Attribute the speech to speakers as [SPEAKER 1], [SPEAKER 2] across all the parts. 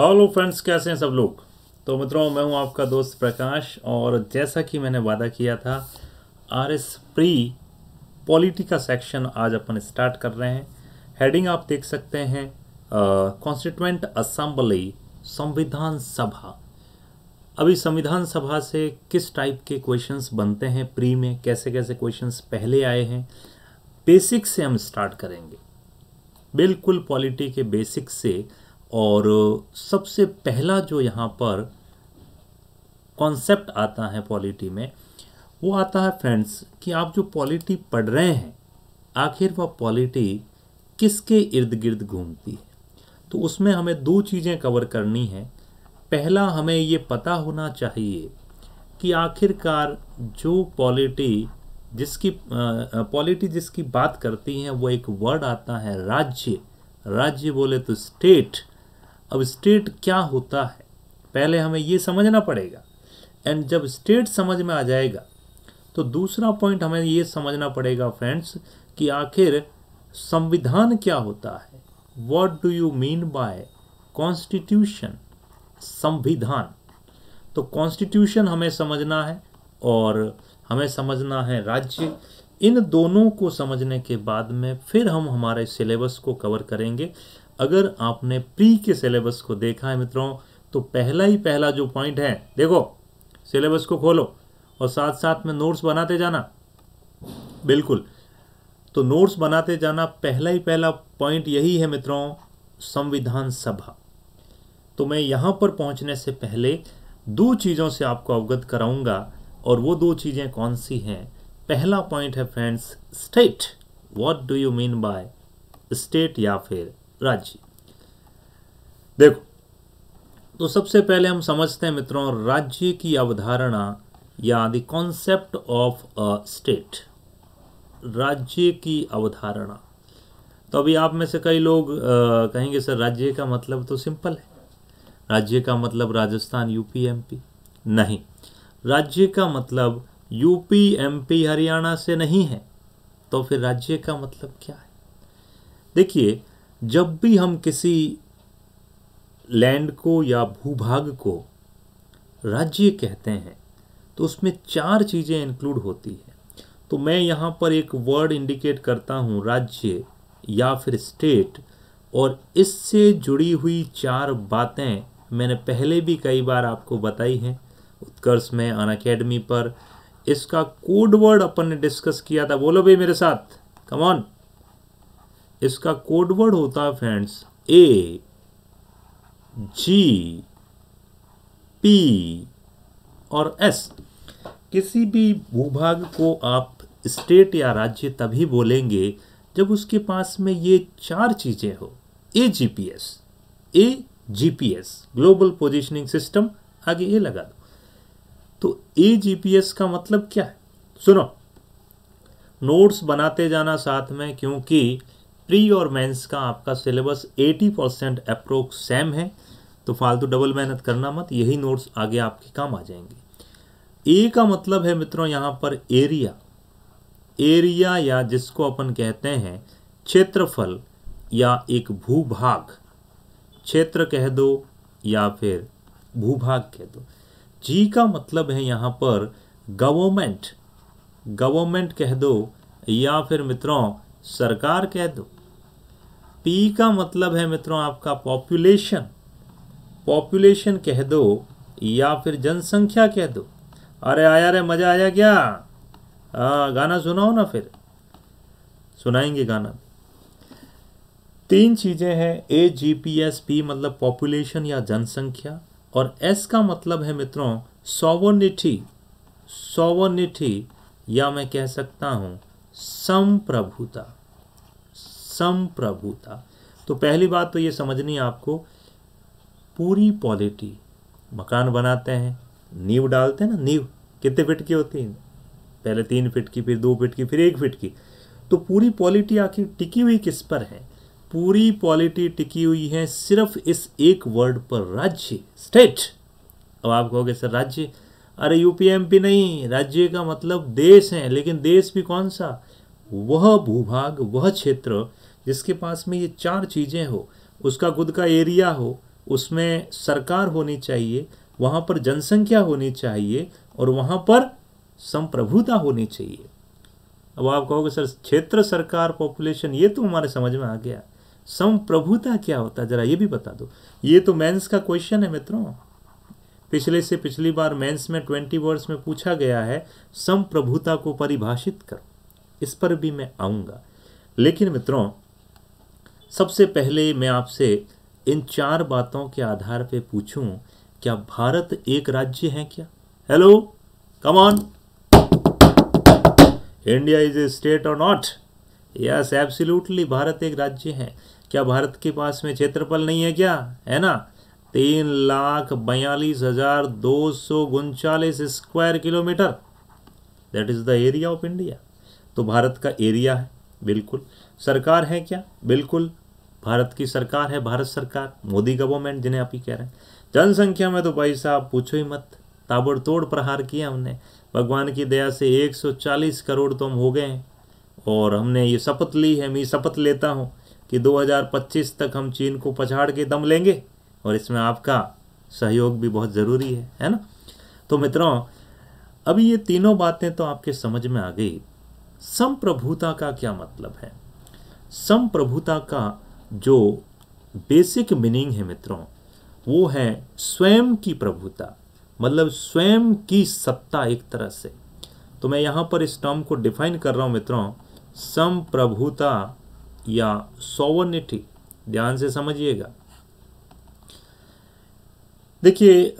[SPEAKER 1] Hello friends कैसे हैं सब लोग तो मित्रों मैं हूं आपका दोस्त प्रकाश और जैसा कि मैंने वादा किया था आर एस प्री का सेक्शन आज अपन स्टार्ट कर रहे हैं हेडिंग आप देख सकते हैं कॉन्स्टिट्यूंट असम्बली संविधान सभा अभी संविधान सभा से किस टाइप के क्वेश्चंस बनते हैं प्री में कैसे कैसे क्वेश्चन पहले आए हैं बेसिक से हम स्टार्ट करेंगे बिल्कुल पॉलिटी के बेसिक से और सबसे पहला जो यहाँ पर कॉन्सेप्ट आता है पॉलिटी में वो आता है फ्रेंड्स कि आप जो पॉलिटी पढ़ रहे हैं आखिर वह पॉलिटी किसके इर्द गिर्द घूमती है तो उसमें हमें दो चीज़ें कवर करनी हैं पहला हमें ये पता होना चाहिए कि आखिरकार जो पॉलिटी जिसकी पॉलिटी जिसकी बात करती है वो एक वर्ड आता है राज्य राज्य बोले तो स्टेट अब स्टेट क्या होता है पहले हमें ये समझना पड़ेगा एंड जब स्टेट समझ में आ जाएगा तो दूसरा पॉइंट हमें ये समझना पड़ेगा फ्रेंड्स कि आखिर संविधान क्या होता है what do you mean by constitution संविधान तो कॉन्स्टिट्यूशन हमें समझना है और हमें समझना है राज्य इन दोनों को समझने के बाद में फिर हम हमारे सिलेबस को कवर करेंगे अगर आपने प्री के सिलेबस को देखा है मित्रों तो पहला ही पहला जो पॉइंट है देखो सिलेबस को खोलो और साथ साथ में नोट्स बनाते जाना बिल्कुल तो नोट्स बनाते जाना पहला ही पहला पॉइंट यही है मित्रों संविधान सभा तो मैं यहाँ पर पहुँचने से पहले दो चीज़ों से आपको अवगत कराऊंगा और वो दो चीज़ें कौन सी हैं पहला पॉइंट है friends state what do you mean by state या फिर राज्य देखो तो सबसे पहले हम समझते हैं मित्रों राज्य की अवधारणा या the concept of a state राज्य की अवधारणा तो अभी आप में से कई लोग आ, कहेंगे सर राज्य का मतलब तो सिंपल है राज्य का मतलब राजस्थान यूपी एमपी नहीं राज्य का मतलब यूपी एमपी हरियाणा से नहीं है तो फिर राज्य का मतलब क्या है देखिए जब भी हम किसी लैंड को या भूभाग को राज्य कहते हैं तो उसमें चार चीज़ें इंक्लूड होती हैं तो मैं यहाँ पर एक वर्ड इंडिकेट करता हूँ राज्य या फिर स्टेट और इससे जुड़ी हुई चार बातें मैंने पहले भी कई बार आपको बताई हैं उत्कर्ष में अन अकेडमी पर इसका कोड वर्ड अपन ने डिस्कस किया था बोलो भाई मेरे साथ कमॉन इसका कोडवर्ड होता है फ्रेंड्स ए जी पी और एस किसी भी भूभाग को आप स्टेट या राज्य तभी बोलेंगे जब उसके पास में ये चार चीज़ें हो A G P S A G P S global positioning system आगे ये लगा दो तो ए जी पी एस का मतलब क्या है सुनो नोट्स बनाते जाना साथ में क्योंकि प्री और मेंस का आपका सिलेबस 80 परसेंट अप्रोक्स सेम है तो फालतू डबल मेहनत करना मत यही नोट्स आगे आपके काम आ जाएंगे ए का मतलब है मित्रों यहाँ पर एरिया एरिया या जिसको अपन कहते हैं क्षेत्रफल या एक भूभाग क्षेत्र कह दो या फिर भूभाग कह दो जी का मतलब है यहाँ पर गवर्नमेंट गवर्नमेंट कह दो या फिर मित्रों सरकार कह दो पी का मतलब है मित्रों आपका पॉपुलेशन पॉपुलेशन कह दो या फिर जनसंख्या कह दो अरे आया रे मज़ा आया क्या आ, गाना सुनाओ ना फिर सुनाएंगे गाना तीन चीज़ें हैं A G P S P मतलब पॉपुलेशन या जनसंख्या और एस का मतलब है मित्रों सोवोनिठी सोवोनिठी या मैं कह सकता हूं संप्रभुता संप्रभुता तो पहली बात तो ये समझनी आपको पूरी पॉलिटी मकान बनाते हैं नींव डालते हैं ना नींव कितने फिट की होती है पहले तीन फिट की फिर दो फिट की फिर एक फिट की तो पूरी पॉलिटी आखिर टिकी हुई किस पर है पूरी पॉलिटी टिकी हुई है सिर्फ इस एक वर्ड पर राज्य स्टेट अब आप कहोगे सर राज्य अरे यूपीएमपी नहीं राज्य का मतलब देश है लेकिन देश भी कौन सा वह भूभाग वह क्षेत्र जिसके पास में ये चार चीज़ें हो उसका खुद का एरिया हो उसमें सरकार होनी चाहिए वहाँ पर जनसंख्या होनी चाहिए और वहाँ पर संप्रभुता होनी चाहिए अब आप कहोगे सर क्षेत्र सरकार पॉपुलेशन ये तो हमारे समझ में आ गया संप्रभुता क्या होता है जरा ये भी बता दो ये तो मेंस का क्वेश्चन है मित्रों पिछले से पिछली बार मेंस में ट्वेंटी वर्ड्स में पूछा गया है संप्रभुता को परिभाषित करो इस पर भी मैं आऊँगा लेकिन मित्रों सबसे पहले मैं आपसे इन चार बातों के आधार पे पूछूं क्या भारत एक राज्य है क्या hello come on India is a state और नॉट यस एब्सोल्युटली भारत एक राज्य है क्या भारत के पास में क्षेत्रफल नहीं है क्या है ना तीन लाख बयालीस हजार दो सौ उनचालीस square kilometre that is the area of India तो भारत का एरिया है बिल्कुल सरकार है क्या बिल्कुल भारत की सरकार है भारत सरकार मोदी गवर्नमेंट जिन्हें आप ही कह रहे हैं जनसंख्या में तो भाई साहब पूछो ही मत ताबड़तोड़ प्रहार किया हमने भगवान की दया से 140 करोड़ तो हम हो गए हैं और हमने ये शपथ ली है मैं शपथ लेता हूँ कि 2025 तक हम चीन को पछाड़ के दम लेंगे और इसमें आपका सहयोग भी बहुत ज़रूरी है है ना तो मित्रों अभी ये तीनों बातें तो आपके समझ में आ गई संप्रभुता का क्या मतलब है संप्रभुता का जो बेसिक मीनिंग है मित्रों वो है स्वयं की प्रभुता मतलब स्वयं की सत्ता एक तरह से तो मैं यहाँ पर इस टर्म को डिफाइन कर रहा हूँ मित्रों संप्रभुता या सोवर्निटी ध्यान से समझिएगा देखिए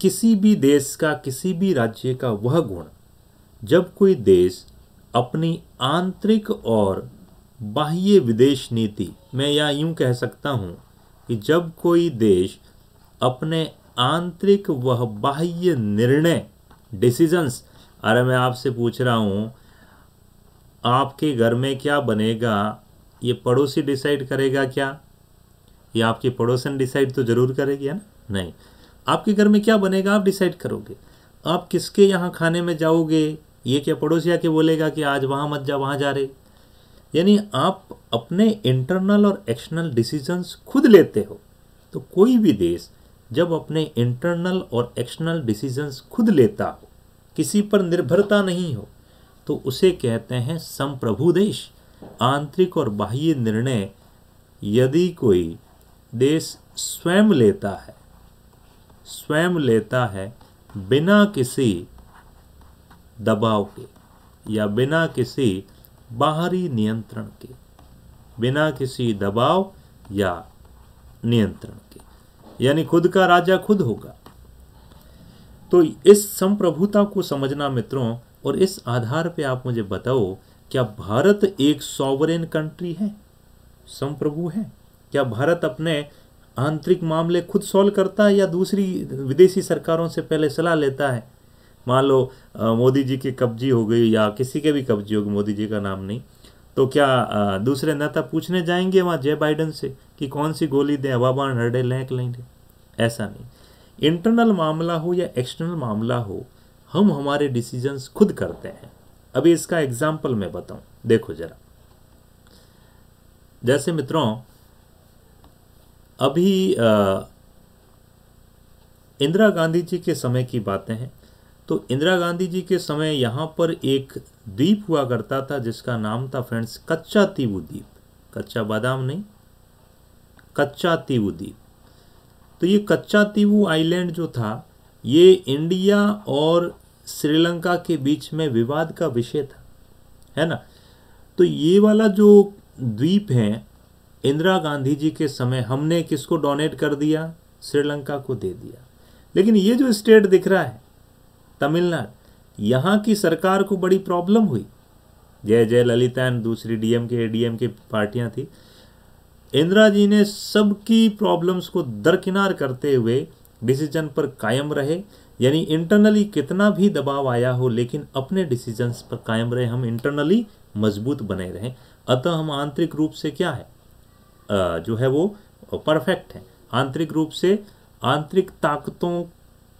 [SPEAKER 1] किसी भी देश का किसी भी राज्य का वह गुण जब कोई देश अपनी आंतरिक और बाह्य विदेश नीति मैं या यूं कह सकता हूं कि जब कोई देश अपने आंतरिक व बाह्य निर्णय डिसीजंस अरे मैं आपसे पूछ रहा हूं आपके घर में क्या बनेगा ये पड़ोसी डिसाइड करेगा क्या ये आपके पड़ोसन डिसाइड तो ज़रूर करेगी है ना नहीं आपके घर में क्या बनेगा आप डिसाइड करोगे आप किसके यहाँ खाने में जाओगे ये क्या पड़ोसी आके बोलेगा कि आज वहाँ मत जा वहाँ जा रहे यानी आप अपने इंटरनल और एक्सटर्नल डिसीजंस खुद लेते हो तो कोई भी देश जब अपने इंटरनल और एक्सटर्नल डिसीजंस खुद लेता हो किसी पर निर्भरता नहीं हो तो उसे कहते हैं संप्रभु देश आंतरिक और बाह्य निर्णय यदि कोई देश स्वयं लेता है स्वयं लेता है बिना किसी दबाव के या बिना किसी बाहरी नियंत्रण के बिना किसी दबाव या नियंत्रण के यानी खुद का राजा खुद होगा तो इस संप्रभुता को समझना मित्रों और इस आधार पे आप मुझे बताओ क्या भारत एक सॉवरेन कंट्री है संप्रभु है क्या भारत अपने आंतरिक मामले खुद सॉल्व करता है या दूसरी विदेशी सरकारों से पहले सलाह लेता है मान लो मोदी जी की कब्जी हो गई या किसी के भी कब्जी हो गई मोदी जी का नाम नहीं तो क्या दूसरे नेता पूछने जाएंगे वहाँ जय बाइडन से कि कौन सी गोली दें हवाबान हरडे लैंक लेंगे ऐसा नहीं इंटरनल मामला हो या एक्सटर्नल मामला हो हम हमारे डिसीजंस खुद करते हैं अभी इसका एग्जाम्पल मैं बताऊं देखो जरा जैसे मित्रों अभी इंदिरा गांधी जी के समय की बातें हैं तो इंदिरा गांधी जी के समय यहाँ पर एक द्वीप हुआ करता था जिसका नाम था फ्रेंड्स कच्चा तीबू द्वीप कच्चा बादाम नहीं कच्चा तीबू द्वीप तो ये कच्चा तीबू आइलैंड जो था ये इंडिया और श्रीलंका के बीच में विवाद का विषय था है ना तो ये वाला जो द्वीप है इंदिरा गांधी जी के समय हमने किसको डोनेट कर दिया श्रीलंका को दे दिया लेकिन ये जो स्टेट दिख रहा है तमिलनाडु यहाँ की सरकार को बड़ी प्रॉब्लम हुई जय जय ललिता एंड दूसरी डीएम के डीएम के पार्टियाँ थी इंदिरा जी ने सबकी प्रॉब्लम्स को दरकिनार करते हुए डिसीजन पर कायम रहे यानी इंटरनली कितना भी दबाव आया हो लेकिन अपने डिसीजंस पर कायम रहे हम इंटरनली मजबूत बने रहें अतः हम आंतरिक रूप से क्या है आ, जो है वो परफेक्ट है आंतरिक रूप से आंतरिक ताकतों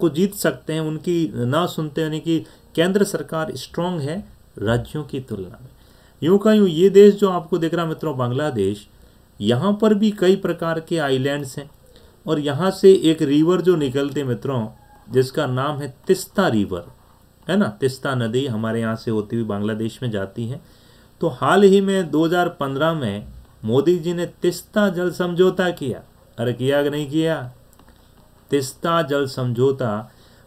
[SPEAKER 1] को जीत सकते हैं उनकी ना सुनते यानी कि केंद्र सरकार स्ट्रांग है राज्यों की तुलना में यूँ का यूँ ये देश जो आपको देख रहा मित्रों बांग्लादेश यहाँ पर भी कई प्रकार के आइलैंड्स हैं और यहाँ से एक रिवर जो निकलते मित्रों जिसका नाम है तिस्ता रिवर है ना तिस्ता नदी हमारे यहाँ से होती हुई बांग्लादेश में जाती है तो हाल ही में 2015 में मोदी जी ने तिस्ता जल समझौता किया अरे किया कि नहीं किया तिस्ता जल समझौता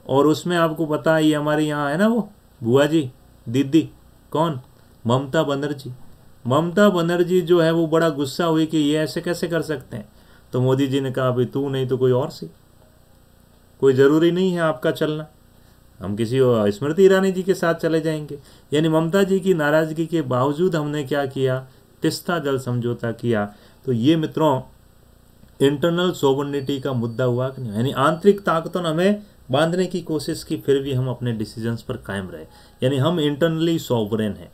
[SPEAKER 1] और उसमें आपको पता है ये हमारे यहाँ है ना वो बुआ जी दीदी कौन ममता बनर्जी ममता बनर्जी जो है वो बड़ा गुस्सा हुई कि ये ऐसे कैसे कर सकते हैं तो मोदी जी ने कहा भाई तू नहीं तो कोई और सी कोई ज़रूरी नहीं है आपका चलना हम किसी स्मृति ईरानी जी के साथ चले जाएंगे यानी ममता जी की नाराज़गी के बावजूद हमने क्या किया तिस्ता जल समझौता किया तो ये मित्रों इंटरनल सोवर्निटी का मुद्दा हुआ कि नहीं यानी आंतरिक ताकतों ने हमें बांधने की कोशिश की फिर भी हम अपने डिसीजंस पर कायम रहे यानी हम इंटरनली सॉवरेन हैं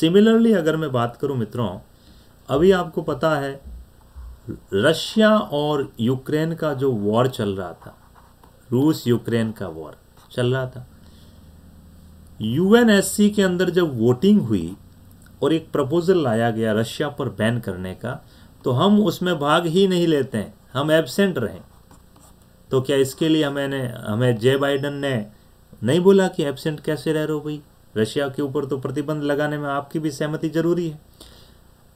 [SPEAKER 1] सिमिलरली अगर मैं बात करूं मित्रों अभी आपको पता है रशिया और यूक्रेन का जो वॉर चल रहा था रूस यूक्रेन का वॉर चल रहा था यूएनएससी के अंदर जब वोटिंग हुई और एक प्रपोजल लाया गया रशिया पर बैन करने का तो हम उसमें भाग ही नहीं लेते हैं हम एबसेंट रहें तो क्या इसके लिए हमें हमें जे बाइडन ने नहीं बोला कि एबसेंट कैसे रह रहे हो भाई रशिया के ऊपर तो प्रतिबंध लगाने में आपकी भी सहमति जरूरी है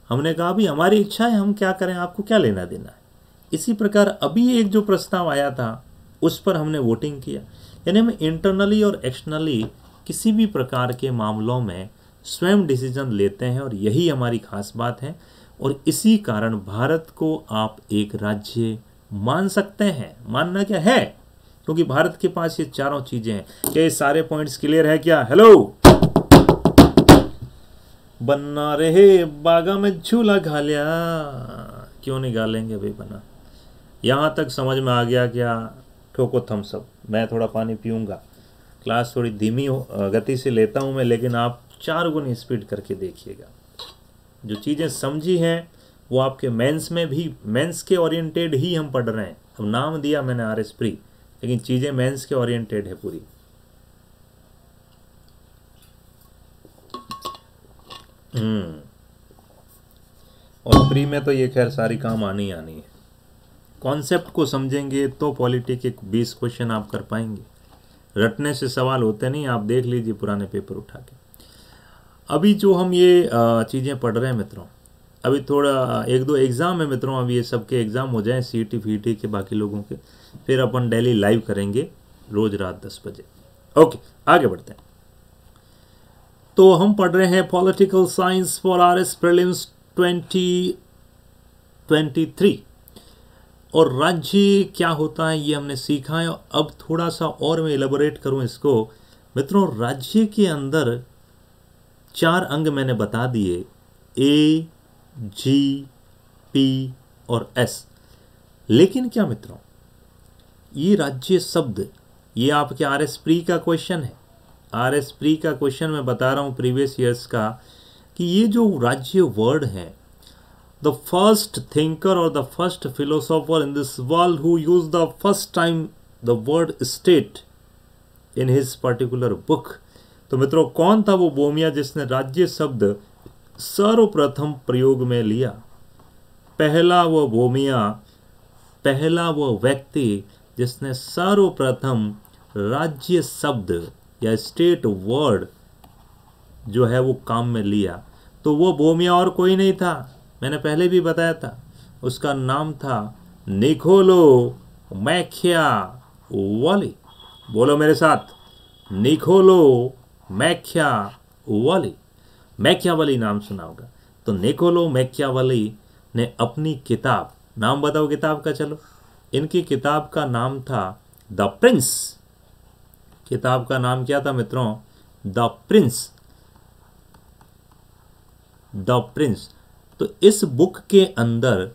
[SPEAKER 1] हमने कहा भी हमारी इच्छा है हम क्या करें आपको क्या लेना देना है इसी प्रकार अभी एक जो प्रस्ताव आया था उस पर हमने वोटिंग किया यानी हमें इंटरनली और एक्सटर्नली किसी भी प्रकार के मामलों में स्वयं डिसीजन लेते हैं और यही हमारी खास बात है और इसी कारण भारत को आप एक राज्य मान सकते हैं मानना क्या है क्योंकि भारत के पास ये चारों चीजें हैं क्या ये सारे पॉइंट्स क्लियर है क्या हेलो बन्ना रहे बागा में झूला घालिया क्यों नहीं गालेंगे भाई बना यहां तक समझ में आ गया क्या ठोको थम्सअप मैं थोड़ा पानी पीऊंगा क्लास थोड़ी धीमी गति से लेता हूँ मैं लेकिन आप चार गुनी स्पीड करके देखिएगा जो चीज़ें समझी हैं वो आपके मेंस में भी मेंस के ओरिएंटेड ही हम पढ़ रहे हैं अब नाम दिया मैंने आर एस प्री लेकिन चीज़ें मेंस के ओरिएंटेड है पूरी हम्म। और प्री में तो ये खैर सारी काम आनी आनी है कॉन्सेप्ट को समझेंगे तो पॉलिटिक के बीस क्वेश्चन आप कर पाएंगे रटने से सवाल होते नहीं आप देख लीजिए पुराने पेपर उठा के अभी जो हम ये चीज़ें पढ़ रहे हैं मित्रों अभी थोड़ा एक दो एग्ज़ाम है मित्रों अभी ये सबके एग्ज़ाम हो जाएं सी टी फी टी के बाकी लोगों के फिर अपन डेली लाइव करेंगे रोज़ रात दस बजे ओके आगे बढ़ते हैं तो हम पढ़ रहे हैं political science for R S prelims twenty twenty three और राज्य क्या होता है ये हमने सीखा है अब थोड़ा सा और मैं एलेबोरेट करूँ इसको मित्रों राज्य के अंदर चार अंग मैंने बता दिए ए जी पी और एस लेकिन क्या मित्रों ये राज्य शब्द ये आपके आर एस प्री का क्वेश्चन है आर एस प्री का क्वेश्चन मैं बता रहा हूँ प्रीवियस ईयर्स का कि ये जो राज्य वर्ड हैं द फर्स्ट थिंकर और the first philosopher in this world who use the first time the word state in his particular book तो मित्रों कौन था वो बोमिया जिसने राज्य शब्द सर्वप्रथम प्रयोग में लिया पहला वह बोमिया पहला वह व्यक्ति जिसने सर्वप्रथम राज्य शब्द या स्टेट वर्ड जो है वो काम में लिया तो वो बोमिया और कोई नहीं था मैंने पहले भी बताया था उसका नाम था निखोलो मैख्या वाली बोलो मेरे साथ निखोलो मैख्या वाली वाली नाम सुना होगा तो निकोलो मैख्या वाली ने अपनी किताब नाम बताओ किताब का चलो इनकी किताब का नाम था द प्रिंस किताब का नाम क्या था मित्रों द प्रिंस द प्रिंस तो इस बुक के अंदर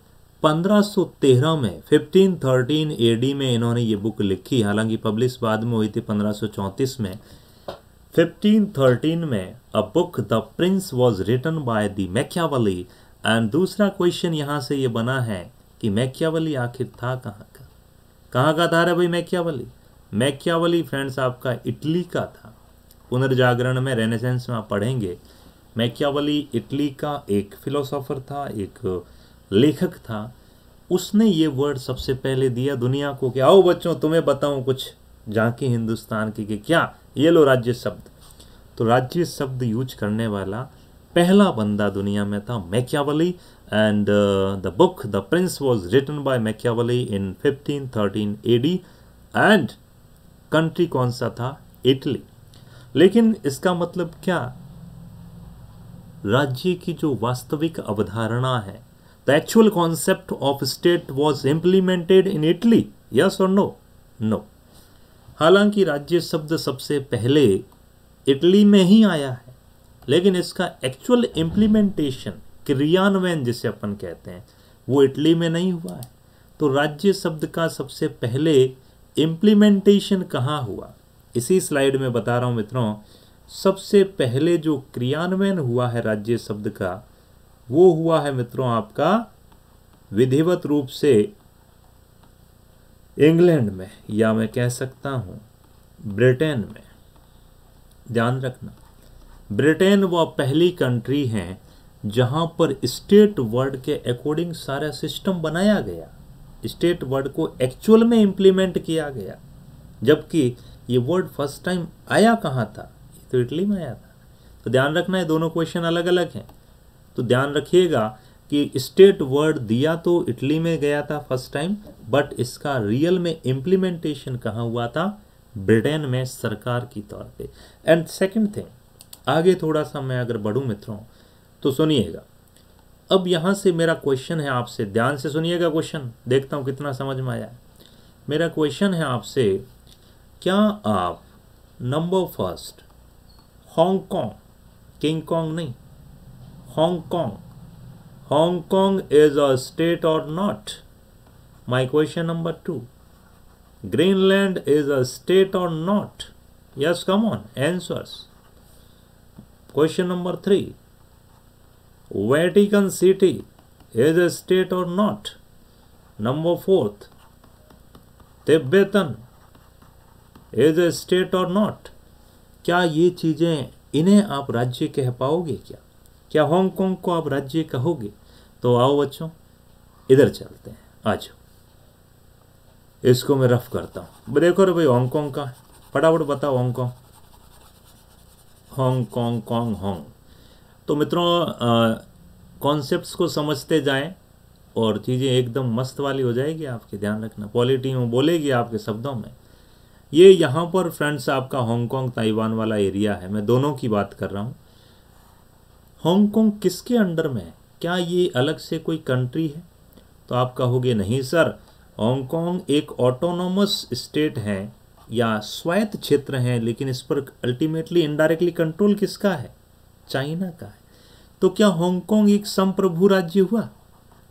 [SPEAKER 1] 1513 में 1513 एडी में इन्होंने ये बुक लिखी हालांकि पब्लिश बाद में हुई थी 1534 में 1513 में a book the Prince was written by the Machiavelli and दूसरा क्वेश्चन यहाँ से ये बना है कि मैख्यावली आखिर था कहाँ का कहाँ का था रे भाई मैक्यावली मैक्यावली फ्रेंड्स आपका इटली का था पुनर्जागरण में रेनेसेंस में आप पढ़ेंगे मैक्यावली इटली का एक फिलोसोफर था एक लेखक था उसने ये वर्ड सबसे पहले दिया दुनिया को कि आओ बच्चों तुम्हें बताऊं कुछ झांकी हिंदुस्तान की कि क्या ये लो राज्य शब्द तो राज्य शब्द यूज करने वाला पहला बंदा दुनिया में था Machiavelli and the book the Prince was written by Machiavelli in 1513 AD and country कौन सा था इटली लेकिन इसका मतलब क्या राज्य की जो वास्तविक अवधारणा है the actual concept of state was implemented in Italy yes और नो नो हालांकि राज्य शब्द सबसे पहले इटली में ही आया है लेकिन इसका एक्चुअल इम्प्लीमेंटेशन क्रियान्वयन जिसे अपन कहते हैं वो इटली में नहीं हुआ है तो राज्य शब्द का सबसे पहले इम्प्लीमेंटेशन कहाँ हुआ इसी स्लाइड में बता रहा हूँ मित्रों सबसे पहले जो क्रियान्वयन हुआ है राज्य शब्द का वो हुआ है मित्रों आपका विधिवत रूप से इंग्लैंड में या मैं कह सकता हूँ ब्रिटेन में ध्यान रखना ब्रिटेन वह पहली कंट्री हैं जहाँ पर स्टेट वर्ड के अकॉर्डिंग सारा सिस्टम बनाया गया स्टेट वर्ड को एक्चुअल में इम्प्लीमेंट किया गया जबकि ये वर्ड फर्स्ट टाइम आया कहाँ था तो इटली में आया था तो ध्यान रखना है दोनों क्वेश्चन अलग अलग हैं तो ध्यान रखिएगा कि स्टेट वर्ड दिया तो इटली में गया था फर्स्ट टाइम बट इसका रियल में इम्प्लीमेंटेशन कहाँ हुआ था ब्रिटेन में सरकार की तौर पे एंड सेकंड थिंग आगे थोड़ा सा मैं अगर बढ़ूँ मित्रों तो सुनिएगा अब यहाँ से मेरा क्वेश्चन है आपसे ध्यान से सुनिएगा क्वेश्चन देखता हूँ कितना समझ में आया मेरा क्वेश्चन है आपसे क्या आप number first Hong Kong king Kong नहीं Hong Kong Hong Kong is a state or not? My question number two. Greenland is a state or not? Yes, come on, answers. Question number three. Vatican City is a state or not? Number fourth. Tibetan is a state or not? क्या ये चीज़ें इन्हें आप राज्य कह पाओगे क्या क्या हांगकॉन्ग को आप राज्य कहोगे तो आओ बच्चों इधर चलते हैं आ जाओ इसको मैं रफ करता हूँ देखो रे भाई हांगकॉन्ग का फटाफट बताओ हांगकॉन्ग हांगकॉन्ग कॉन्ग होंग तो मित्रों कॉन्सेप्ट्स को समझते जाएं और चीज़ें एकदम मस्त वाली हो जाएगी आपके ध्यान रखना पॉलिटी में बोलेगी आपके शब्दों में ये यहाँ पर फ्रेंड्स आपका हांगकॉन्ग ताइवान वाला एरिया है मैं दोनों की बात कर रहा हूँ हांगकॉन्ग किसके अंडर में है क्या ये अलग से कोई कंट्री है तो आप कहोगे नहीं सर हांगकॉन्ग एक ऑटोनोमस स्टेट है या स्वायत्त क्षेत्र हैं लेकिन इस पर अल्टीमेटली इनडायरेक्टली कंट्रोल किसका है चाइना का है तो क्या हांगकॉन्ग एक संप्रभु राज्य हुआ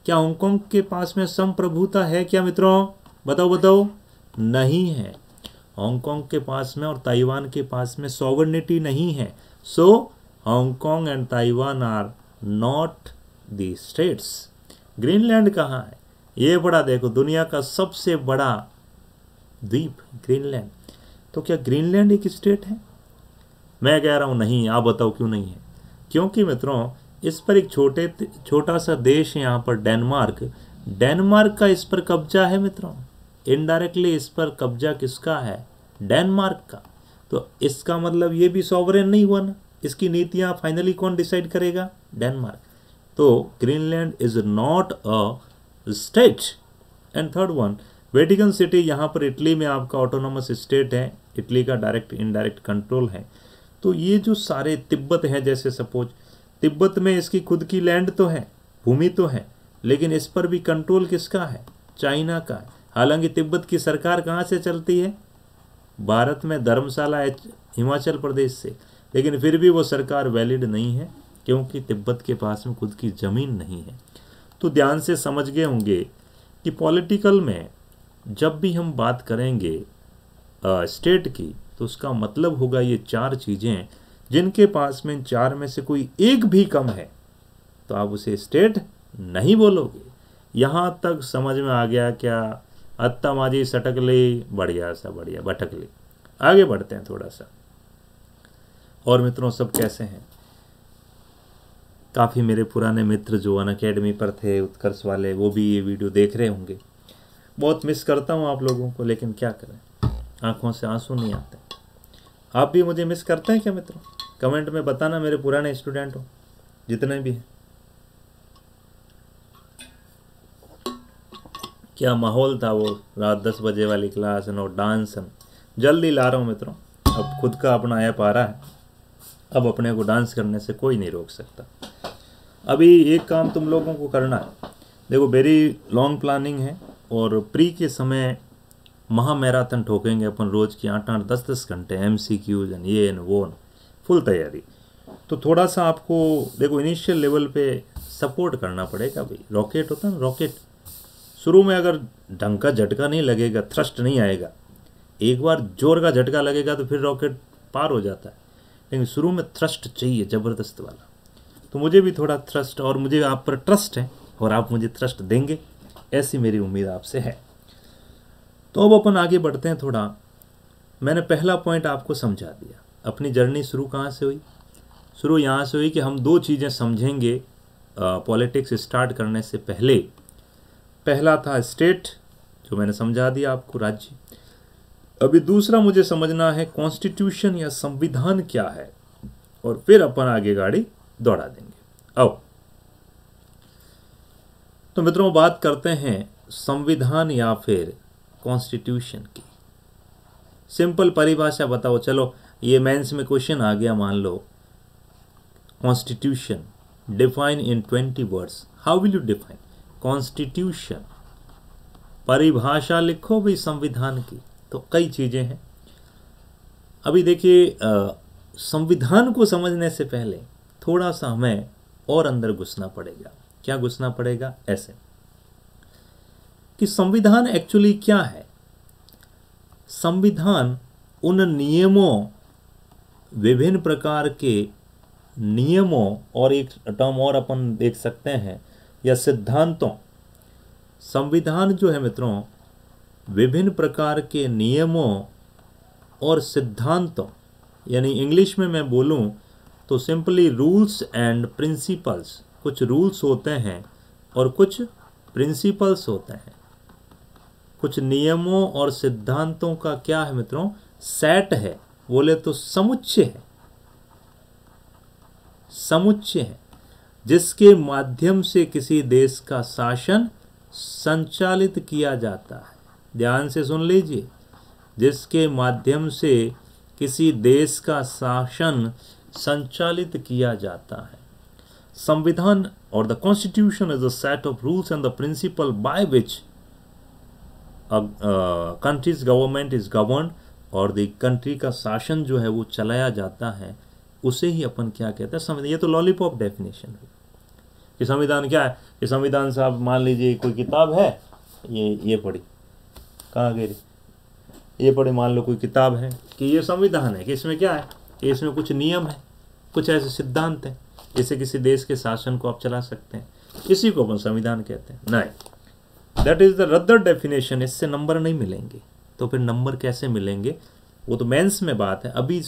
[SPEAKER 1] क्या हांगकॉन्ग के पास में संप्रभुता है क्या मित्रों बताओ बताओ नहीं है हांगकॉन्ग के पास में और ताइवान के पास में सॉवर्निटी नहीं है so Hong Kong and Taiwan are not the states Greenland कहाँ है ये बड़ा देखो दुनिया का सबसे बड़ा द्वीप ग्रीनलैंड तो क्या ग्रीनलैंड एक स्टेट है मैं कह रहा हूँ नहीं आप बताओ क्यों नहीं है क्योंकि मित्रों इस पर एक छोटे छोटा सा देश है यहाँ पर डेनमार्क डेनमार्क का इस पर कब्जा है मित्रों इनडायरेक्टली इस पर कब्जा किसका है डेनमार्क का तो इसका मतलब ये भी सॉवरेन नहीं हुआ ना इसकी नीतियाँ फाइनली कौन डिसाइड करेगा डेनमार्क तो Greenland is not a state and third one Vatican city यहाँ पर इटली में आपका ऑटोनोमस स्टेट है इटली का डायरेक्ट इनडायरेक्ट कंट्रोल है तो ये जो सारे तिब्बत हैं जैसे सपोज तिब्बत में इसकी खुद की लैंड तो है भूमि तो है लेकिन इस पर भी कंट्रोल किसका है चाइना का है हालांकि तिब्बत की सरकार कहाँ से चलती है भारत में धर्मशाला हिमाचल प्रदेश से लेकिन फिर भी वो सरकार वैलिड नहीं है क्योंकि तिब्बत के पास में खुद की ज़मीन नहीं है तो ध्यान से समझ गए होंगे कि पॉलिटिकल में जब भी हम बात करेंगे आ, स्टेट की तो उसका मतलब होगा ये चार चीज़ें जिनके पास में चार में से कोई एक भी कम है तो आप उसे स्टेट नहीं बोलोगे यहाँ तक समझ में आ गया क्या अत्ता माजी सटक ली बढ़िया सा बढ़िया भटक ली आगे बढ़ते हैं थोड़ा सा और मित्रों सब कैसे हैं काफ़ी मेरे पुराने मित्र जो अन अकेडमी पर थे उत्कर्ष वाले वो भी ये वीडियो देख रहे होंगे बहुत मिस करता हूँ आप लोगों को लेकिन क्या करें आँखों से आंसू नहीं आते आप भी मुझे मिस करते हैं क्या मित्रों कमेंट में बताना मेरे पुराने स्टूडेंट हो जितने भी हैं क्या माहौल था वो रात दस बजे वाली क्लास है और डांस है जल्दी ला रहा हूँ मित्रों अब खुद का अपना ऐप आ रहा है अब अपने को डांस करने से कोई नहीं रोक सकता अभी एक काम तुम लोगों को करना है देखो वेरी लॉन्ग प्लानिंग है और प्री के समय महा मैराथन ठोकेंगे अपन रोज़ की आठ आठ दस दस घंटे एम सी क्यूज एन ये एन वो न फुल तैयारी तो थोड़ा सा आपको देखो इनिशियल लेवल पे सपोर्ट करना पड़ेगा भाई रॉकेट होता है ना रॉकेट शुरू में अगर ढंग का झटका नहीं लगेगा थ्रस्ट नहीं आएगा एक बार जोर का झटका लगेगा तो फिर रॉकेट पार हो जाता है लेकिन शुरू में थ्रस्ट चाहिए ज़बरदस्त वाला तो मुझे भी थोड़ा ट्रस्ट और मुझे आप पर ट्रस्ट है और आप मुझे ट्रस्ट देंगे ऐसी मेरी उम्मीद आपसे है तो अब अपन आगे बढ़ते हैं थोड़ा मैंने पहला पॉइंट आपको समझा दिया अपनी जर्नी शुरू कहाँ से हुई शुरू यहाँ से हुई कि हम दो चीज़ें समझेंगे पॉलिटिक्स स्टार्ट करने से पहले पहला था स्टेट जो मैंने समझा दिया आपको राज्य अभी दूसरा मुझे समझना है कॉन्स्टिट्यूशन या संविधान क्या है और फिर अपन आगे गाड़ी दौड़ा देंगे अब तो मित्रों बात करते हैं संविधान या फिर कॉन्स्टिट्यूशन की सिंपल परिभाषा बताओ चलो ये मेंस में क्वेश्चन आ गया मान लो constitution define in twenty words how will you define constitution परिभाषा लिखो भी संविधान की तो कई चीज़ें हैं अभी देखिए संविधान को समझने से पहले थोड़ा सा हमें और अंदर घुसना पड़ेगा क्या घुसना पड़ेगा ऐसे कि संविधान एक्चुअली क्या है संविधान उन नियमों विभिन्न प्रकार के नियमों और एक टर्म और अपन देख सकते हैं या सिद्धांतों संविधान जो है मित्रों विभिन्न प्रकार के नियमों और सिद्धांतों यानी इंग्लिश में मैं बोलूं तो सिंपली रूल्स एंड प्रिंसिपल्स कुछ रूल्स होते हैं और कुछ प्रिंसिपल्स होते हैं कुछ नियमों और सिद्धांतों का क्या है मित्रों सेट है बोले तो समुच्चय है समुच्चय है जिसके माध्यम से किसी देश का शासन संचालित किया जाता है ध्यान से सुन लीजिए जिसके माध्यम से किसी देश का शासन संचालित किया जाता है संविधान और the constitution is a set of rules and the principle by which countries government is govern और द कंट्री का शासन जो है वो चलाया जाता है उसे ही अपन क्या कहते हैं संविधान ये तो लॉलीपॉप डेफिनेशन है कि संविधान क्या है कि संविधान साहब मान लीजिए कोई किताब है ये ये पढ़ी कहाँ गई ये पढ़े मान लो कोई किताब है कि ये संविधान है कि इसमें क्या है इसमें कुछ नियम है कुछ ऐसे सिद्धांत हैं जैसे किसी देश के शासन को आप चला सकते हैं इसी को अपन संविधान कहते हैं नहीं that is the rather definition इससे नंबर नहीं मिलेंगे तो फिर नंबर कैसे मिलेंगे वो तो मेंस में बात है अभी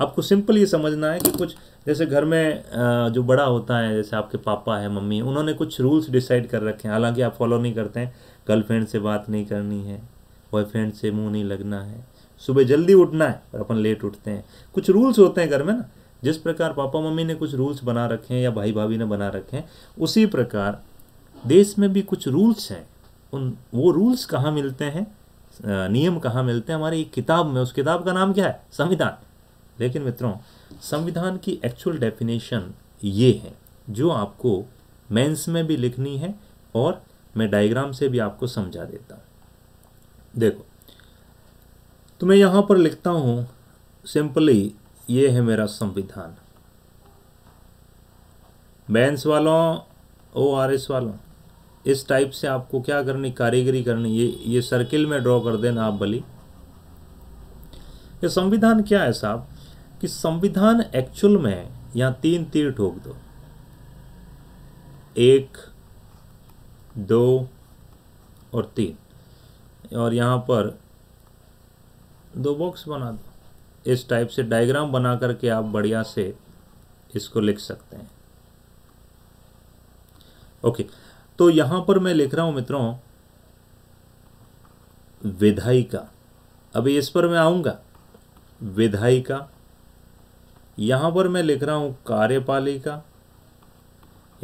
[SPEAKER 1] आपको सिंपल ये समझना है कि कुछ जैसे घर में जो बड़ा होता है जैसे आपके पापा है मम्मी उन्होंने कुछ रूल्स डिसाइड कर रखे हैं हालांकि आप फॉलो नहीं करते हैं गर्लफ्रेंड से बात नहीं करनी है बॉयफ्रेंड से मुंह नहीं लगना है सुबह जल्दी उठना है और अपन लेट उठते हैं कुछ रूल्स होते हैं घर में ना जिस प्रकार पापा मम्मी ने कुछ रूल्स बना रखे हैं या भाई भाभी ने बना रखे हैं उसी प्रकार देश में भी कुछ रूल्स हैं उन वो रूल्स कहाँ मिलते हैं नियम कहाँ मिलते हैं हमारी एक किताब में उस किताब का नाम क्या है संविधान लेकिन मित्रों संविधान की एक्चुअल डेफिनेशन ये है जो आपको मेंस में भी लिखनी है और मैं डायग्राम से भी आपको समझा देता हूँ देखो तो मैं यहाँ पर लिखता हूँ सिंपली ये है मेरा संविधान बैंस वालों ओ आर एस वालों इस टाइप से आपको क्या करनी कारीगरी करनी ये ये सर्किल में ड्रॉ कर देना आप भली ये संविधान क्या है साहब कि संविधान एक्चुअल में यहाँ तीन तीर ठोक दो एक दो और तीन और यहाँ पर दो बॉक्स बना दो इस टाइप से डायग्राम बना करके आप बढ़िया से इसको लिख सकते हैं ओके तो यहां पर मैं लिख रहा हूं मित्रों विधायिका अभी इस पर मैं आऊंगा विधायिका यहां पर मैं लिख रहा हूं कार्यपालिका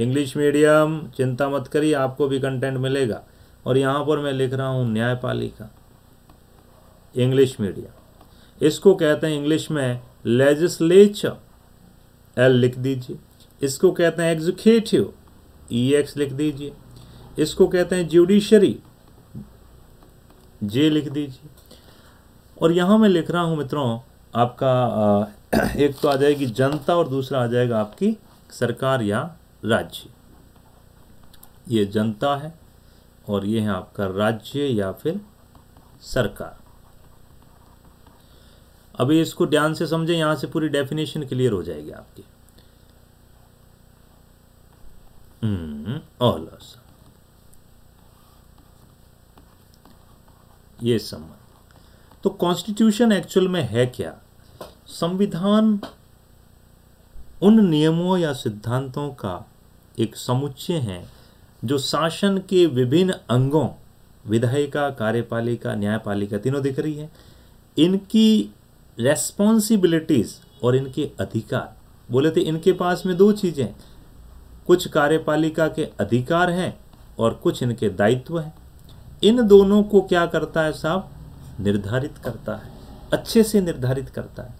[SPEAKER 1] इंग्लिश मीडियम चिंता मत करिए आपको भी कंटेंट मिलेगा और यहां पर मैं लिख रहा हूं न्यायपालिका इंग्लिश मीडियम इसको कहते हैं इंग्लिश में लेजिस्लेचर एल लिख दीजिए इसको कहते हैं एग्जीक्यूटिव ई एक्स लिख दीजिए इसको कहते हैं जुडिशरी जे लिख दीजिए और यहाँ मैं लिख रहा हूँ मित्रों आपका एक तो आ जाएगी जनता और दूसरा आ जाएगा आपकी सरकार या राज्य ये जनता है और ये है आपका राज्य या फिर सरकार अभी इसको ध्यान से समझें यहाँ से पूरी डेफिनेशन क्लियर हो जाएगी आपकी ऑल हम्म, ये संबंध तो कॉन्स्टिट्यूशन एक्चुअल में है क्या संविधान उन नियमों या सिद्धांतों का एक समुच्चय है जो शासन के विभिन्न अंगों विधायिका कार्यपालिका न्यायपालिका तीनों दिख रही है इनकी रेस्पॉन्सिबिलिटीज़ और इनके अधिकार बोले थे इनके पास में दो चीज़ें कुछ कार्यपालिका के अधिकार हैं और कुछ इनके दायित्व हैं इन दोनों को क्या करता है साहब निर्धारित करता है अच्छे से निर्धारित करता है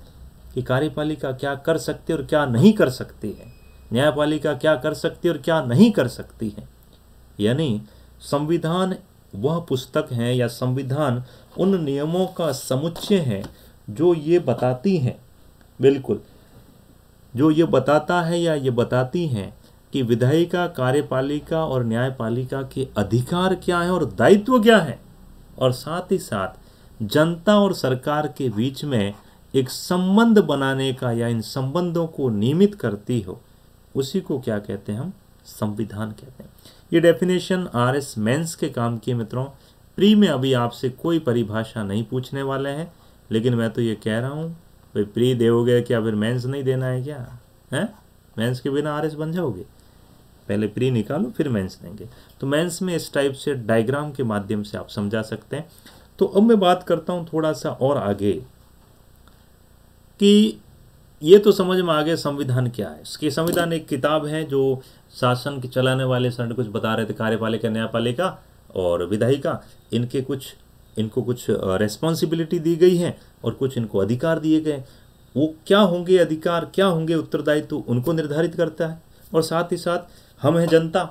[SPEAKER 1] कि कार्यपालिका क्या कर सकती और क्या नहीं कर सकती है न्यायपालिका क्या कर सकती है और क्या नहीं कर सकती है यानी संविधान वह पुस्तक है या संविधान उन नियमों का समुच्चय है जो ये बताती हैं बिल्कुल जो ये बताता है या ये बताती हैं कि विधायिका कार्यपालिका और न्यायपालिका के अधिकार क्या हैं और दायित्व क्या है और साथ ही साथ जनता और सरकार के बीच में एक संबंध बनाने का या इन संबंधों को नियमित करती हो उसी को क्या कहते हैं हम संविधान कहते हैं ये डेफिनेशन आर एस मेंस के काम की मित्रों प्री में अभी आपसे कोई परिभाषा नहीं पूछने वाले हैं लेकिन मैं तो ये कह रहा हूँ भाई प्री देोगे क्या फिर मेंस नहीं देना है क्या है मेंस के बिना आर बन जाओगे पहले प्री निकालो फिर मेंस देंगे तो मेंस में इस टाइप से डायग्राम के माध्यम से आप समझा सकते हैं तो अब मैं बात करता हूँ थोड़ा सा और आगे कि ये तो समझ में आ गया संविधान क्या है इसकी संविधान एक किताब है जो शासन के चलाने वाले सर कुछ बता रहे थे कार्यपालिका न्यायपालिका और विधायिका इनके कुछ इनको कुछ रेस्पॉन्सिबिलिटी दी गई है और कुछ इनको अधिकार दिए गए वो क्या होंगे अधिकार क्या होंगे उत्तरदायित्व उनको निर्धारित करता है और साथ ही साथ हम हैं जनता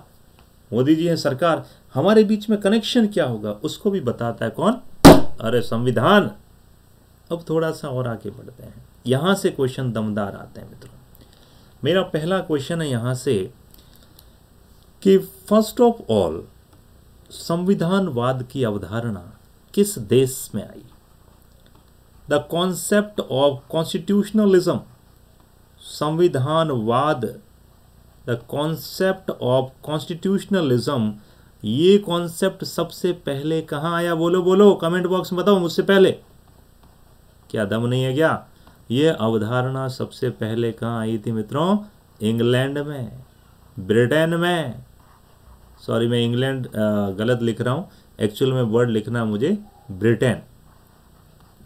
[SPEAKER 1] मोदी जी हैं सरकार हमारे बीच में कनेक्शन क्या होगा उसको भी बताता है कौन अरे संविधान अब थोड़ा सा और आगे बढ़ते हैं यहाँ से क्वेश्चन दमदार आते हैं मित्रों मेरा पहला क्वेश्चन है यहाँ से कि फर्स्ट ऑफ ऑल संविधानवाद की अवधारणा किस देश में आई द कॉन्सेप्ट ऑफ कॉन्स्टिट्यूशनलिज्म संविधानवाद द कॉन्सेप्ट ऑफ कॉन्स्टिट्यूशनलिज्म ये कॉन्सेप्ट सबसे पहले कहाँ आया बोलो बोलो कमेंट बॉक्स में बताओ मुझसे पहले क्या दम नहीं है क्या ये अवधारणा सबसे पहले कहाँ आई थी मित्रों इंग्लैंड में ब्रिटेन में सॉरी मैं इंग्लैंड गलत लिख रहा हूँ एक्चुअल में वर्ड लिखना मुझे ब्रिटेन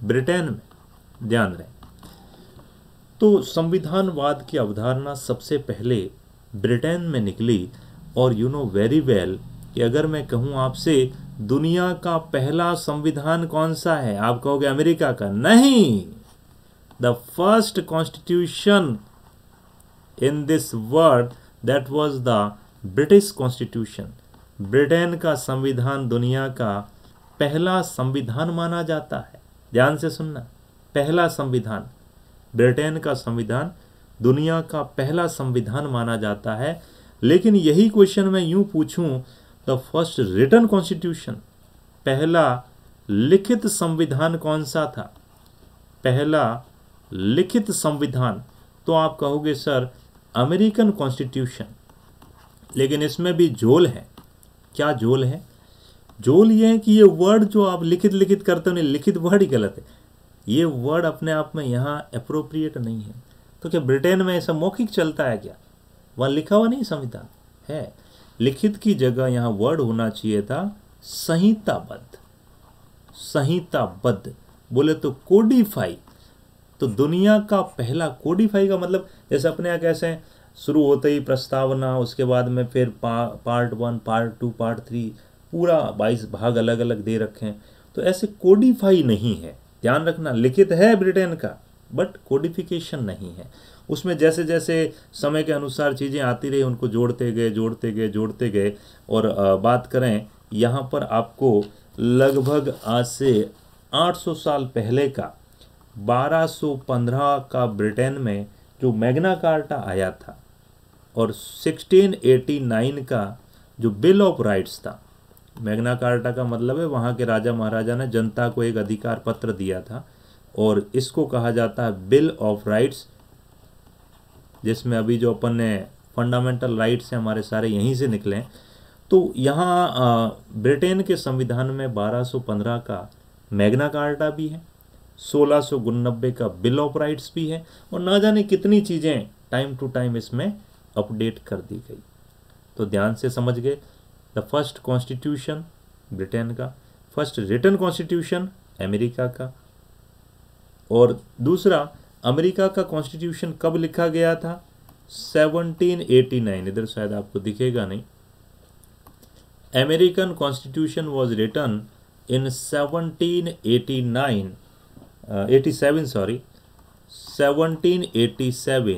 [SPEAKER 1] ब्रिटेन में ध्यान रहे तो संविधानवाद की अवधारणा सबसे पहले ब्रिटेन में निकली और यू नो वेरी वेल कि अगर मैं कहूं आपसे दुनिया का पहला संविधान कौन सा है आप कहोगे अमेरिका का नहीं the first constitution in this world that was the British constitution Britain का संविधान दुनिया का पहला संविधान माना जाता है ध्यान से सुनना पहला संविधान ब्रिटेन का संविधान दुनिया का पहला संविधान माना जाता है लेकिन यही क्वेश्चन मैं यूं पूछूं द फर्स्ट रिटर्न कॉन्स्टिट्यूशन पहला लिखित संविधान कौन सा था पहला लिखित संविधान तो आप कहोगे सर अमेरिकन कॉन्स्टिट्यूशन लेकिन इसमें भी झोल है क्या जोल है जोल ये है कि ये वर्ड जो आप लिखित लिखित करते हो लिखित वर्ड ही गलत है ये वर्ड अपने आप में यहाँ अप्रोप्रिएट नहीं है तो क्या ब्रिटेन में ऐसा मौखिक चलता है क्या वहाँ लिखा हुआ नहीं संविधान है लिखित की जगह यहाँ वर्ड होना चाहिए था संहिताबद्ध संहिताबद्ध बोले तो कोडिफाई तो दुनिया का पहला कोडिफाई का मतलब जैसे अपने यहाँ कैसे हैं शुरू होते ही प्रस्तावना उसके बाद में फिर पा, part one part two part three पूरा बाईस भाग अलग अलग दे रखे हैं तो ऐसे कोडिफाई नहीं है ध्यान रखना लिखित है ब्रिटेन का बट कोडिफिकेशन नहीं है उसमें जैसे जैसे समय के अनुसार चीज़ें आती रही उनको जोड़ते गए जोड़ते गए जोड़ते गए और बात करें यहाँ पर आपको लगभग आज से 800 साल पहले का 1215 का ब्रिटेन में जो मैग्ना कार्टा आया था और 1689 का जो बिल ऑफ राइट्स था मैग्ना कार्टा का मतलब है वहाँ के राजा महाराजा ने जनता को एक अधिकार पत्र दिया था और इसको कहा जाता है बिल ऑफ राइट्स जिसमें अभी जो अपन ने फंडामेंटल राइट्स हैं हमारे सारे यहीं से निकले तो यहाँ ब्रिटेन के संविधान में 1215 का मैग्ना कार्टा भी है सोलह का बिल ऑफ राइट्स भी है और ना जाने कितनी चीज़ें टाइम टू टाइम इसमें अपडेट कर दी गई तो ध्यान से समझ गए द फर्स्ट कॉन्स्टिट्यूशन ब्रिटेन का फर्स्ट रिटर्न कॉन्स्टिट्यूशन अमेरिका का और दूसरा अमेरिका का कॉन्स्टिट्यूशन कब लिखा गया था 1789 इधर शायद आपको दिखेगा नहीं American constitution was written in 1789 eighty 87 sorry 1787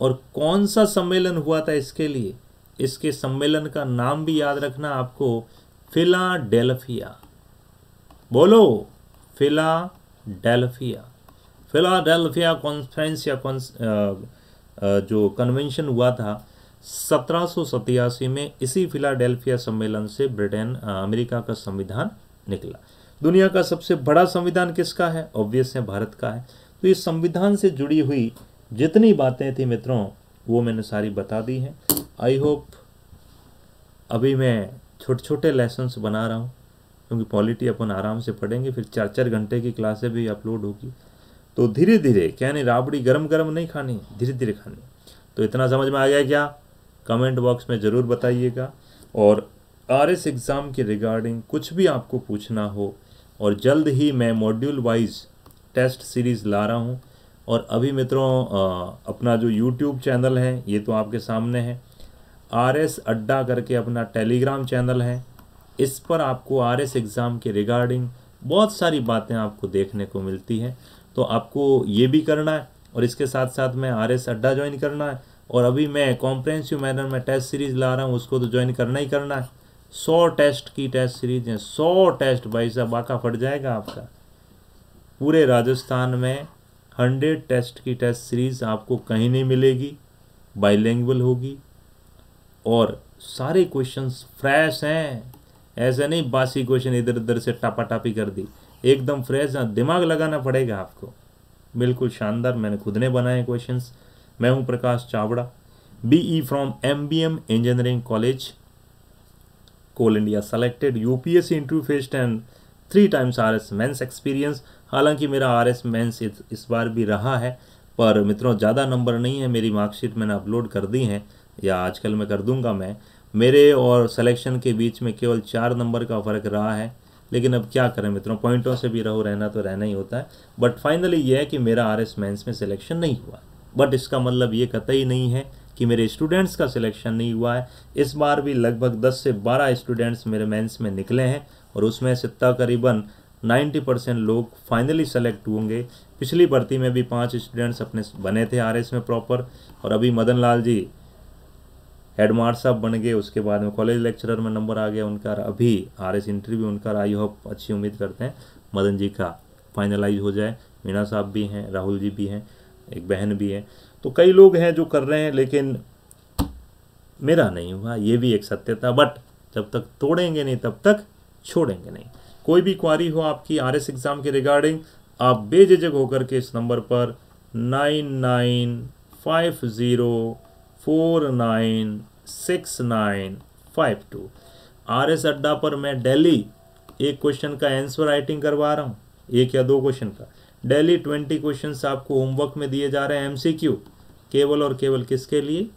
[SPEAKER 1] और कौन सा सम्मेलन हुआ था इसके लिए इसके सम्मेलन का नाम भी याद रखना आपको फिलाडेल्फिया बोलो फिलाडेल्फिया फिलाडेल्फिया कॉन्फ्रेंस या कॉन्स जो कन्वेंशन हुआ था सत्रह में इसी फिलाडेल्फिया सम्मेलन से ब्रिटेन अमेरिका का संविधान निकला दुनिया का सबसे बड़ा संविधान किसका है ऑब्वियस है भारत का है तो इस संविधान से जुड़ी हुई जितनी बातें थी मित्रों वो मैंने सारी बता दी हैं आई होप अभी मैं छोटे छोटे लेसन्स बना रहा हूँ क्योंकि पॉलिटी अपन आराम से पढ़ेंगे फिर चार चार घंटे की क्लासें भी अपलोड होगी तो धीरे धीरे क्या नहीं राबड़ी गर्म गर्म नहीं खानी धीरे धीरे खानी तो इतना समझ में आ गया क्या कमेंट बॉक्स में ज़रूर बताइएगा और आर एस एग्ज़ाम के रिगार्डिंग कुछ भी आपको पूछना हो और जल्द ही मैं मॉड्यूल वाइज टेस्ट सीरीज़ ला रहा हूँ और अभी मित्रों अपना जो यूट्यूब चैनल है ये तो आपके सामने है आर एस अड्डा करके अपना टेलीग्राम चैनल है इस पर आपको आर एस एग्ज़ाम के रिगार्डिंग बहुत सारी बातें आपको देखने को मिलती हैं तो आपको ये भी करना है और इसके साथ साथ मैं आर एस अड्डा ज्वाइन करना है और अभी मैं कॉम्प्रेंसिव मैनर में टेस्ट सीरीज़ ला रहा हूँ उसको तो ज्वाइन करना ही करना है सौ टेस्ट की टेस्ट सीरीज हैं सौ टेस्ट भाई साहब बाका फट जाएगा आपका पूरे राजस्थान में हंड्रेड टेस्ट की टेस्ट सीरीज़ आपको कहीं नहीं मिलेगी बाइलैंगुअल होगी और सारे क्वेश्चंस फ्रेश हैं ऐसे नहीं बासी क्वेश्चन इधर उधर से टापा टापी कर दी एकदम फ्रेश हैं दिमाग लगाना पड़ेगा आपको बिल्कुल शानदार मैंने खुद ने बनाए क्वेश्चंस मैं हूं Prakash Chawda BE from MBM engineering college coal India selected UPSC interview faced and three times R S mains experience हालांकि मेरा आर एस मेन्स इस बार भी रहा है पर मित्रों ज़्यादा नंबर नहीं है मेरी मार्कशीट मैंने अपलोड कर दी है या आजकल मैं कर दूंगा मैं मेरे और सिलेक्शन के बीच में केवल चार नंबर का फ़र्क रहा है लेकिन अब क्या करें मित्रों पॉइंटों से भी रहो रहना तो रहना ही होता है बट फाइनली ये है कि मेरा आर एस मेन्स में सिलेक्शन नहीं हुआ बट इसका मतलब ये कतई नहीं है कि मेरे स्टूडेंट्स का सिलेक्शन नहीं हुआ है इस बार भी लगभग 10 से 12 स्टूडेंट्स मेरे मेंस में निकले हैं और उसमें से तकरीबन 90 परसेंट लोग फाइनली सेलेक्ट होंगे पिछली भर्ती में भी पांच स्टूडेंट्स अपने बने थे आर में प्रॉपर और अभी मदन लाल जी हेड साहब बन गए उसके बाद में कॉलेज लेक्चरर में नंबर आ गया उनका अभी आर एस इंटरव्यू उनका आई होप अच्छी उम्मीद करते हैं मदन जी का फाइनलाइज हो जाए मीणा साहब भी हैं राहुल जी भी हैं एक बहन भी है तो कई लोग हैं जो कर रहे हैं लेकिन मेरा नहीं हुआ ये भी एक सत्य था बट जब तक तोड़ेंगे नहीं तब तक छोड़ेंगे नहीं कोई भी क्वारी हो आपकी आर एस एग्ज़ाम के रिगार्डिंग आप बेझिझक होकर के इस नंबर पर nine nine five zero four nine six nine five two R S Adda पर मैं डेली एक क्वेश्चन का आंसर राइटिंग करवा रहा हूँ एक या दो क्वेश्चन का डेली ट्वेंटी क्वेश्चन आपको होमवर्क में दिए जा रहे हैं एमसीक्यू केवल और केवल किसके लिए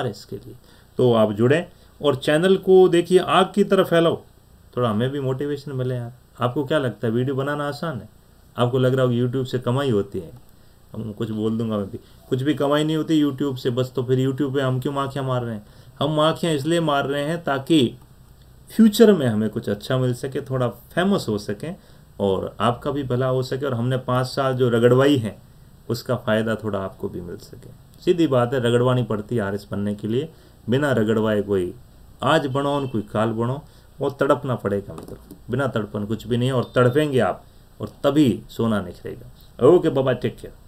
[SPEAKER 1] आर एस के लिए तो आप जुड़ें और चैनल को देखिए आग की तरफ फैलाओ थोड़ा हमें भी मोटिवेशन मिले यार आपको क्या लगता है वीडियो बनाना आसान है आपको लग रहा होगा यूट्यूब से कमाई होती है हम कुछ बोल दूंगा मैं भी कुछ भी कमाई नहीं होती यूट्यूब से बस तो फिर यूट्यूब पर हम क्यों माखियाँ मार रहे हैं हम माखियाँ इसलिए मार रहे हैं ताकि फ्यूचर में हमें कुछ अच्छा मिल सके थोड़ा फेमस हो सके और आपका भी भला हो सके और हमने पाँच साल जो रगड़वाई है उसका फ़ायदा थोड़ा आपको भी मिल सके सीधी बात है रगड़वानी पड़ती है आर बनने के लिए बिना रगड़वाए कोई आज बनाओ कोई काल बनो वो तड़पना पड़ेगा मित्रों मतलब। बिना तड़पन कुछ भी नहीं और तड़पेंगे आप और तभी सोना निखरेगा ओके बाबा टेक केयर